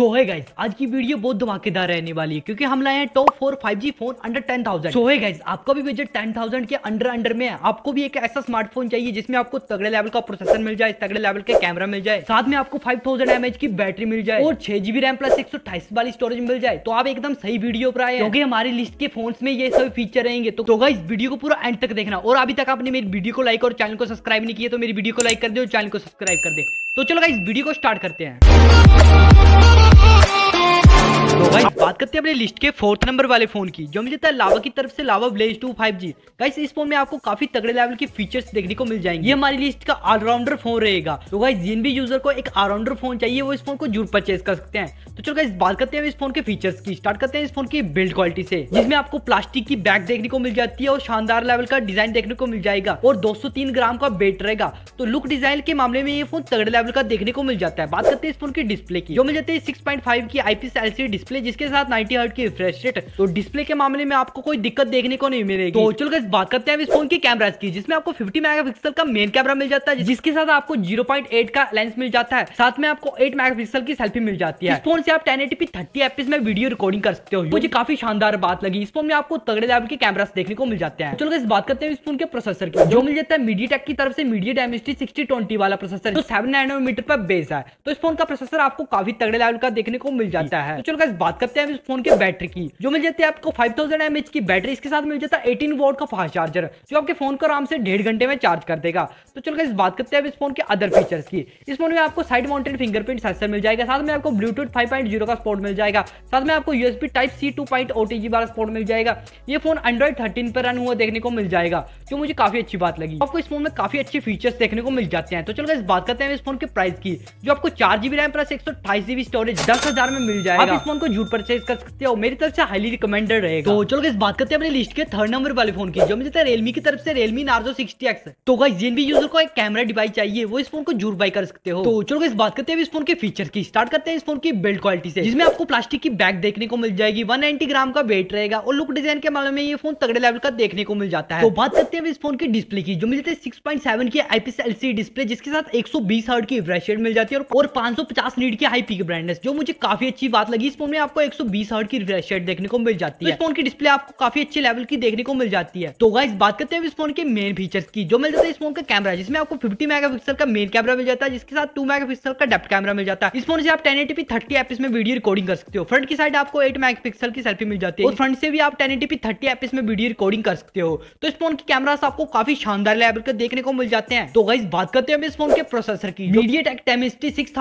सो है गाइस आज की वीडियो बहुत धमाकेदार रहने वाली है क्योंकि हम लाए हैं top four five G phone under ten thousand so है गाइज आपका भी बजट टेन थाउजेंड के अंडर अंडर में है आपको भी एक ऐसा स्मार्टफोन चाहिए जिसमें आपको तगड़े लेवल का प्रोसेसर मिल जाए तगड़े लेवल का कैमरा मिल जाए साथ में आपको फाइव थाउजेंड एमएच की बैटरी मिल जाए और छह जीबी रैम प्लस एक सौ अठाईस वाली स्टोरेज मिल जाए तो आप एकदम सही वीडियो पर आए क्योंकि हमारी लिस्ट के फोन में ये सभी फीचर रहेंगे तो होगा इस वीडियो को पूरा एंड तक देखना और अभी तक आपने मेरी वीडियो को लाइक और चैनल को सब्सक्राइब नहीं किया तो मेरी वीडियो को लाइक कर दे और चैनल को सब्सक्राइब कर दे तो चलो इस वीडियो को स्टार्ट करते हैं तो गाइस बात करते हैं अपने लिस्ट के फोर्थ नंबर वाले फोन की जो मुझे है लावा की तरफ से Lava Blaze two five G guys इस फोन में आपको काफी तगड़े लेवल के फीचर्स देखने को मिल जाएंगे ये हमारी लिस्ट का ऑलराउंडर फोन रहेगा तो गाइस जिन भी यूजर को एक ऑलराउंडर फोन चाहिए वो इस फोन को जरूर परचेज कर सकते हैं तो चलो गाइस बात करते हैं इस फोन के फीचर्स की स्टार्ट करते हैं इस फोन की बिल्ड क्वालिटी से जिसमें आपको प्लास्टिक की बैक देखने को मिल जाती है और शानदार लेवल का डिजाइन देखने को मिल जाएगा और दो ग्राम का वेट रहेगा तो लुक डिजाइन के मामले में ये फोन तगड़े लेवल का देखने को मिल जाता है बात करते हैं इस फोन की डिस्प्ले की जो मिल जाती है सिक्स की आईपीएस एलसीडी डिस्प्ले जिसके साथ नाइनटी हर्ट की रिफ्रेश रेट तो डिस्प्ले के मामले में आपको कोई दिक्कत देखने को नहीं मिलेगी तो चलो इस बात करते हैं इस फोन की कैमराज की जिसमें आपको फिफ्टी मेगा का मेन कैमरा मिल जाता है जिसके साथ आपको जीरो का लेंस मिल जाता है साथ में आपको एट मेगा की सेल्फी मिल जाती है इस फोन से आप टेन पी थर्टी एपिस में वीडियो रिकॉर्डिंग कर सकते हो मुझे तो- काफी शानदार बात लगी इस फोन में आपको तगड़े लेवल के कैमरास देखने को मिल जाते हैं चलो इस बात करते हैं इस फोन के प्रोसेसर की जो मिल जाता है मीडिया की तरफ से मीडिया डेमिस्ट्री सिक्सटी वाला प्रोसेसर जो सेवन मीटर पर बेस है तो इस फोन का प्रोसेसर आपको काफी तगड़े लेवल का देखने को मिल जाता है तो चलो गाइस बात करते हैं इस फोन के बैटरी की जो मिल जाती है आपको 5000 mAh की बैटरी इसके साथ मिल जाता है 18 वोट का फास्ट चार्जर जो आपके फोन को आराम से डेढ़ घंटे में चार्ज कर देगा तो चलो गाइस बात करते हैं इस फोन के अदर फीचर्स की इस फोन में आपको साइड माउंटेड फिंगरप्रिंट सेंसर मिल जाएगा साथ में आपको ब्लूटूथ फाइव का स्पोर्ट मिल जाएगा साथ में आपको USB type C two point वाला स्पोर्ट मिल जाएगा ये फोन एंड्रॉइड थर्टीन पर रन हुआ देखने को मिल जाएगा जो मुझे काफी अच्छी बात लगी आपको इस फोन में काफी अच्छे फीचर्स देखने को मिल जाते हैं तो चलो इस बात करते हैं इस फोन के प्राइस की जो आपको चार जीबी रैम प्लस एक सौ स्टोरेज दस हजार में मिल जाएगा इस फोन को जूट परचेज कर सकते हो मेरी तरफ से हाईली रिकमेंडेड रहेगा तो चलो इस बात करते हैं अपने लिस्ट के थर्ड नंबर वाले फोन की जो मुझे रेलमी रियलमी की तरफ से रेलमी नार्जो सिक्सटी एक्स तो जिन भी यूजर को एक कैमरा डिवाइस चाहिए वो इस फोन को जूट बाई कर सकते हो तो चलो इस बात करते हैं इस फोन के फीचर की स्टार्ट करते हैं इस फोन की बिल्ड क्वालिटी से जिसमें आपको प्लास्टिक की बैग देखने को मिल जाएगी वन ग्राम का वेट रहेगा और लुक डिजाइन के मामले में ये फोन तगड़े लेवल का देखने को मिल जाता है तो बात करते हैं इस फोन की डिस्प्ले की जो मिलते हैं सिक्स पॉइंट सेवन की आईपीएस एलसीडी डिस्प्ले जिसके साथ एक सौ की रिफ्रेश मिल जाती है और पांच सौ लीड की हाई पी ब्रांडनेस जो मुझे काफी अच्छी बात लगी इस फोन में आपको 120 हर्ट की रिफ्रेश रेट देखने को मिल जाती है फोन की डिस्प्ले आपको काफी अच्छे लेवल की देखने को मिल जाती है तो इस बात करते हैं इस फोन के मेन फीचर्स की जो मिल जाता है इस फोन का कैमरा जिसमें आपको 50 मेगापिक्सल का मेन कैमरा मिल जाता है जिसके साथ 2 मेगापिक्सल का डेप्थ कैमरा मिल जाता है इस फोन से आप 1080p 30 एपिस में वीडियो रिकॉर्डिंग कर सकते हो फ्रंट की साइड आपको 8 मेगापिक्सल की सेल्फी मिल जाती है और फ्रंट से भी आप 1080p 30 एपिस में वीडियो रिकॉर्डिंग कर सकते हो तो इस फोन के कैमरा आपको काफी शानदार लेवल के देखने को मिल जाते हैं तो गाइस बात करते हैं इस फोन के प्रोसेसर की MediaTek Dimensity six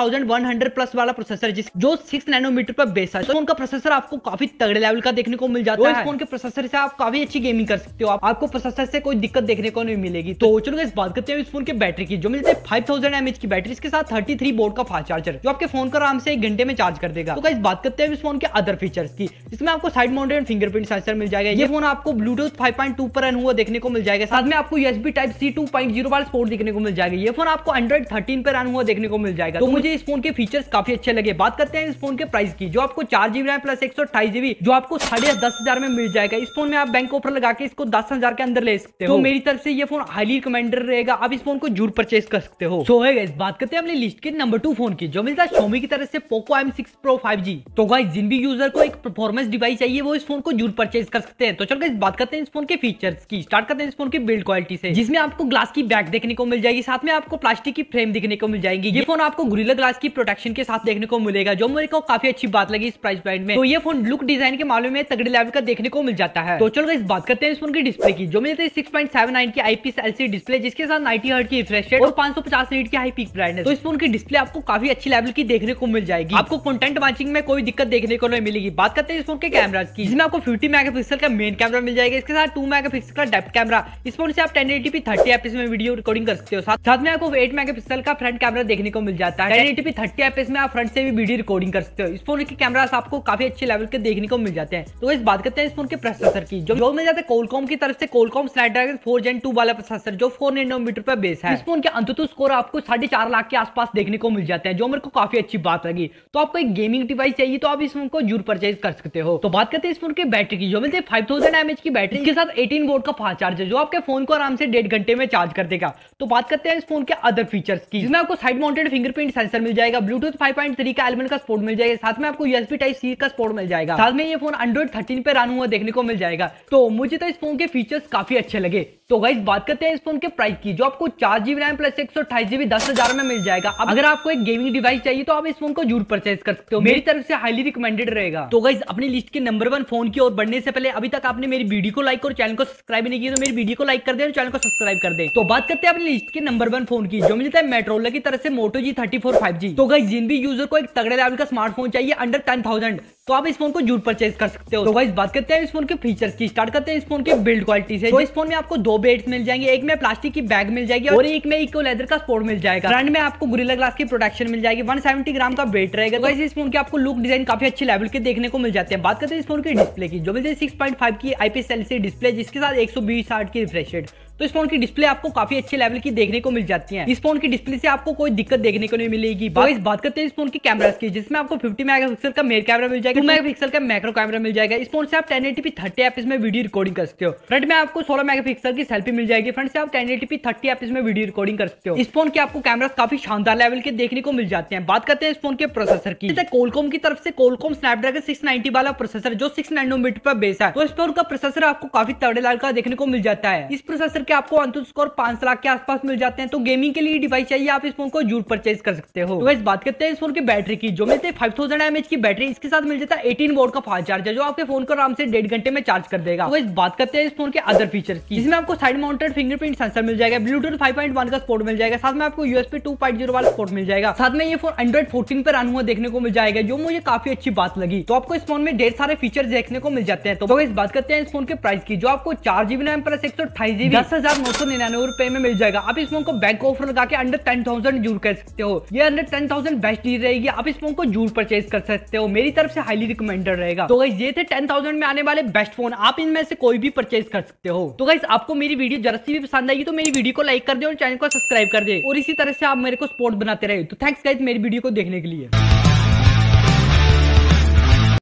plus वाला प्रोसेसर जो सिक्स नैनोमीटर पर बेस अच्छा है तो उनका प्रोसेसर आपको काफी तगड़े लेवल का देखने को मिल जाता तो है फोन के प्रोसेसर से आप काफी अच्छी गेमिंग कर सकते हो आपको प्रोसेसर से कोई दिक्कत देखने को नहीं मिलेगी तो चलो इस बात करते हैं इस फोन की बैटरी की जो मिलते हैं फाइव थाउजेंड की बैटरी इसके साथ थर्टी थ्री बोर्ड का फास्ट चार्जर जो आपके फोन को आराम से एक घंटे में चार्ज कर देगा तो इस बात करते हैं इस फोन के अदर फीचर्स की इसमें आपको साइड माउंटेड फिंगरप्रिंट सेंसर मिल जाएगा ये फोन आपको ब्लूटूथ फाइव पॉइंट टू पर रन हुआ देखने को मिल जाएगा साथ में आपको B type C two point zero वाला स्पोर्ट देखने को मिल जाएगा ये फोन आपको एंड्रॉइड थर्टीन पर रन हुआ देखने को मिल जाएगा तो, तो मुझे इस फोन के फीचर्स काफी अच्छे लगे बात करते हैं इस फोन के प्राइस की जो आपको चार जीबी रैम प्लस एक सौ अठाईस जीबी जो आपको साढ़े दस हजार में मिल जाएगा इस फोन में आप बैंक ऑफर लगा के इसको दस हजार के अंदर ले सकते तो हो तो मेरी तरफ से ये फोन हाईली रिकमेंडेड रहेगा आप इस फोन को जरूर परचेज कर सकते हो तो है बात करते हैं अपने लिस्ट के नंबर टू फोन की जो मिलता है सोमी की तरफ से Poco M six Pro five G तो गाइस जिन भी यूजर को एक परफॉर्मेंस डिवाइस चाहिए वो इस फोन को जरूर परचेज कर सकते हैं तो चलो इस बात करते हैं इस फोन के फीचर्स की स्टार्ट करते हैं इस फोन की बिल्ड क्वालिटी से जिसमें आपको ग्लास की बैक देखने को मिल जाएगी साथ में आपको प्लास्टिक की फ्रेम देखने को मिल जाएगी ये फोन आपको गुरीला ग्लास की प्रोटेक्शन के साथ देखने को मिलेगा जो मेरे को काफी अच्छी बात लगी इस प्राइस पॉइंट में तो ये फोन लुक डिजाइन के मामले में तगड़े लेवल का देखने को मिल जाता है तो चलो इस बात करते हैं इस फोन की डिस्प्ले की जो मिलती है सिक्स पॉइंट सेवन नाइन की एल सी डिस्प्ले जिसके साथ नाइटी हर्ट की रिफ्रेश और पांच सौ पचास मिनट की हाई पीक ब्राइटनेस तो इस फोन की डिस्प्ले आपको काफी अच्छी लेवल की देखने को मिल जाएगी आपको कंटेंट वॉचिंग में कोई दिक्कत देखने को नहीं मिलेगी बात करते हैं इस फोन के कैमरा की जिसमें आपको फिफ्टी मेगा का मेन कैमरा मिल जाएगा इसके साथ टू मेगा का डेप कैमरा इस फोन से आप ten eighty P thirty F में वीडियो रिकॉर्डिंग कर सकते हो साथ साथ में आपको एट मेगा का फ्रंट कैमरा देखने को मिल जाता है ten eighty P thirty F में आप फ्रंट से भी वीडियो रिकॉर्डिंग कर सकते हो इस फोन के कैमरा पास आपको काफी अच्छे लेवल के देखने को मिल जाते हैं तो इस बात करते हैं इस फोन के प्रोसेसर की जो मिल जाते हैं कोलकॉम की तरफ से Qualcomm dragon four gen two वाला प्रोसेसर जो फोर नैनोमीटर पर बेस है इस फोन के अंतु स्कोर आपको साढ़े चार लाख के आसपास देखने को मिल जाते हैं जो मेरे को काफी अच्छी बात लगी तो आपको एक गेमिंग डिवाइस चाहिए तो आप इस फोन को जरूर परचेज कर सकते हो तो बात करते हैं इस फोन की बैटरी की जो मिलते हैं फाइव थाउजेंड की बैटरी के साथ एटीन वोट का फास्ट चार्जर जो आपके फोन को आराम से डेढ़ घंटे में चार्ज कर देगा तो बात करते हैं इस फोन के अदर फीचर्स की जिसमें आपको साइड माउंटेड फिंगरप्रिंट सेंसर मिल जाएगा ब्लूटूथ फाइव का एलमेंट का स्पोर्ट मिल जाएगा साथ में आपको यूएसबी टाइप तो सी का स्पोर्ट मिल जाएगा हाँ। साथ में ये फोन एंड्रॉइड थर्टीन पे रन हुआ देखने को मिल जाएगा तो मुझे तो इस फोन के फीचर्स काफी अच्छे लगे तो गाइज बात करते हैं इस फोन के प्राइस की जो आपको चार जीबी रैम प्लस एक सौ अठाईस जीबी दस हजार में मिल जाएगा अब अगर आपको एक गेमिंग डिवाइस चाहिए तो आप इस फोन को जरूर परचेज कर सकते हो मेरी तरफ से हाईली रिकमेंडेड रहेगा तो गाइज अपनी लिस्ट के नंबर वन फोन की ओर बढ़ने से पहले अभी तक आपने मेरी वीडियो को लाइक और चैनल को सब्सक्राइब नहीं किया तो मेरी वीडियो को लाइक कर दे और चैनल को सब्सक्राइब कर दे तो बात करते हैं अपनी लिस्ट के नंबर वन फोन की जो मिलता है मेट्रोला की तरफ से Moto G thirty four five G तो गाइज जिन भी यूजर को एक तगड़े लेवल का स्मार्टफोन चाहिए अंडर टेन थाउजेंड तो आप इस फोन को जूट परचेज कर सकते हो तो वाइज बात करते हैं इस फोन के फीचर्स की स्टार्ट करते हैं इस फोन की बिल्ड क्वालिटी से तो इस फोन में आपको दो बेड्स मिल जाएंगे एक में प्लास्टिक की बैग मिल जाएगी और एक में इको लेदर का स्पोर्ट मिल जाएगा फ्रंट में आपको गुरिला ग्लास की प्रोटेक्शन मिल जाएगी वन ग्राम का बेट रहेगा वैसे तो- तो इस फोन के आपको लुक डिजाइन काफी अच्छे लेवल के देखने को मिल जाते हैं बात करते हैं इस फोन की डिस्प्ले की जो मिलते हैं सिक्स की आईपीएस एल डिस्प्ले जिसके साथ एक सौ की रिफ्रेश रेट तो इस फोन की डिस्प्ले आपको काफी अच्छे लेवल की देखने को मिल जाती है इस फोन की डिस्प्ले से आपको कोई दिक्कत देखने को नहीं मिलेगी बात तो करते हैं इस फोन के कैमरा की जिसमें आपको 50 मेगापिक्सल का मेन कैमरा मिल जाएगा फिर मेगा पिक्सल का मैक्रो कैमरा मिल जाएगा इस फोन से आप टेन एटी पी थर्टी एप में वीडियो रिकॉर्डिंग कर सकते हो फ्रंट में आपको सोलह मेगा पिक्सल की सेल्फी मिल जाएगी फ्रंट से आप टेन एटी पी थर्टी एप में वीडियो रिकॉर्डिंग कर सकते हो इस फोन के आपको कैमरा काफी शानदार लेवल के देखने को मिल जाते हैं बात करते हैं इस फोन के प्रोसेसर की कोलकॉम की तरफ से कोलकॉम स्नैपड्रैगन सिक्स वाला प्रोसेसर जो सिक्स मीटर पर बेस है तो इस फोन का प्रोसेसर आपको काफी तड़े लाल का देखने को मिल जाता है इस प्रोसेसर के आपको अंतु स्कोर पांच लाख के आसपास मिल जाते हैं तो गेमिंग के लिए डिवाइस चाहिए आप इस फोन को जूट परचेज कर सकते हो तो बात करते हैं इस फोन की बैटरी की जो मिलते हैं फाइव थाउजेंड एमएच की बैटरी इसके साथ मिल जाती साथ एटीन वोट का फास्ट चार्जर जो आपके फोन को आराम से डेढ़ घंटे में चार्ज कर देगा तो इस बात करते हैं इस फोन के अदर फीचर्स की जिसमें आपको साइड माउंटेड फिंगरप्रिंट सेंसर मिल जाएगा ब्लूटूथ 5.1 का स्पोर्ट मिल जाएगा साथ में आपको यूएसपी टू वाला स्पोर्ट मिल जाएगा साथ में ये फोन एंड्रॉइड फोर्टीन पर रन हुआ देखने को मिल जाएगा जो मुझे काफी अच्छी बात लगी तो आपको इस फोन में ढेर सारे फीचर देखने को मिल जाते हैं तो इस बात करते हैं इस फोन के प्राइस की जो आपको चार जीबी रैम प्लस एक सौ अट्ठाईस जीबी दस हजार नौ सौ निन्यानवे रुपए में मिल जाएगा आप इस फोन को बैंक ऑफर लगा के अंडर टेन थाउजेंड जूर कर सकते हो ये under ten thousand best deal रहेगी आप इस फोन को जूर परचेज कर सकते हो मेरी तरफ से हाईली रिकमेंडेड रहेगा तो गई ये थे टेन थाउजेंड में आने वाले बेस्ट फोन आप इनमें से कोई भी परचेज कर सकते हो तो गई आपको मेरी वीडियो जरा सी भी पसंद आएगी तो मेरी वीडियो को लाइक कर दे और चैनल को सब्सक्राइब कर दे और इसी तरह से आप मेरे को सपोर्ट बनाते रहे तो थैंक्स गाइज मेरी वीडियो को देखने के लिए